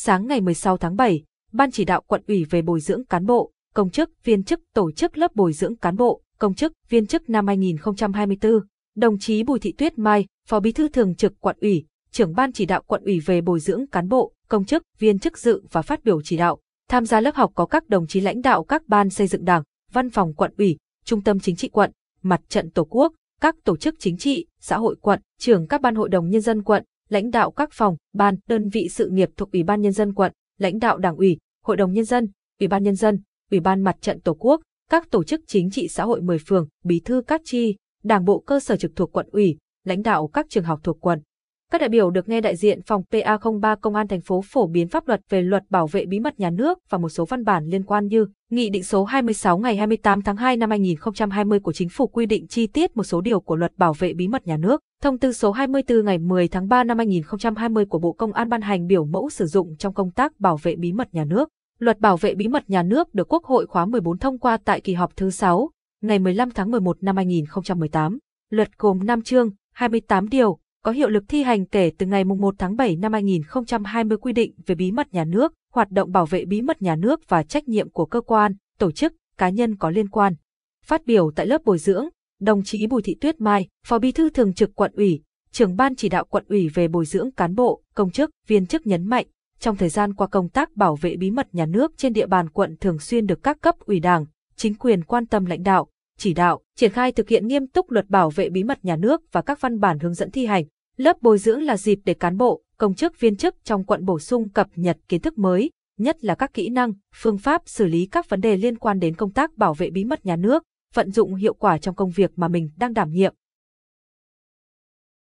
Sáng ngày 16 tháng 7, Ban chỉ đạo quận ủy về bồi dưỡng cán bộ, công chức, viên chức tổ chức lớp bồi dưỡng cán bộ, công chức, viên chức năm 2024. Đồng chí Bùi Thị Tuyết Mai, Phó Bí thư Thường trực quận ủy, trưởng Ban chỉ đạo quận ủy về bồi dưỡng cán bộ, công chức, viên chức dự và phát biểu chỉ đạo. Tham gia lớp học có các đồng chí lãnh đạo các ban xây dựng đảng, văn phòng quận ủy, trung tâm chính trị quận, mặt trận tổ quốc, các tổ chức chính trị, xã hội quận, trưởng các ban hội đồng nhân dân quận, lãnh đạo các phòng, ban, đơn vị sự nghiệp thuộc Ủy ban Nhân dân quận, lãnh đạo Đảng ủy, Hội đồng Nhân dân, Ủy ban Nhân dân, Ủy ban Mặt trận Tổ quốc, các tổ chức chính trị xã hội 10 phường, bí thư các chi, đảng bộ cơ sở trực thuộc quận ủy, lãnh đạo các trường học thuộc quận, các đại biểu được nghe đại diện phòng PA03 Công an thành phố phổ biến pháp luật về luật bảo vệ bí mật nhà nước và một số văn bản liên quan như Nghị định số 26 ngày 28 tháng 2 năm 2020 của Chính phủ quy định chi tiết một số điều của luật bảo vệ bí mật nhà nước, Thông tư số 24 ngày 10 tháng 3 năm 2020 của Bộ Công an ban hành biểu mẫu sử dụng trong công tác bảo vệ bí mật nhà nước. Luật bảo vệ bí mật nhà nước được Quốc hội khóa 14 thông qua tại kỳ họp thứ 6, ngày 15 tháng 11 năm 2018. Luật gồm 5 chương, 28 điều, có hiệu lực thi hành kể từ ngày 1 tháng 7 năm 2020 quy định về bí mật nhà nước, hoạt động bảo vệ bí mật nhà nước và trách nhiệm của cơ quan, tổ chức, cá nhân có liên quan. Phát biểu tại lớp bồi dưỡng, đồng chí Bùi Thị Tuyết Mai, Phó Bí thư Thường trực Quận ủy, trưởng ban chỉ đạo quận ủy về bồi dưỡng cán bộ, công chức, viên chức nhấn mạnh, trong thời gian qua công tác bảo vệ bí mật nhà nước trên địa bàn quận thường xuyên được các cấp ủy đảng, chính quyền quan tâm lãnh đạo, chỉ đạo, triển khai thực hiện nghiêm túc luật bảo vệ bí mật nhà nước và các văn bản hướng dẫn thi hành. Lớp bồi dưỡng là dịp để cán bộ, công chức viên chức trong quận bổ sung cập nhật kiến thức mới, nhất là các kỹ năng, phương pháp xử lý các vấn đề liên quan đến công tác bảo vệ bí mật nhà nước, vận dụng hiệu quả trong công việc mà mình đang đảm nhiệm.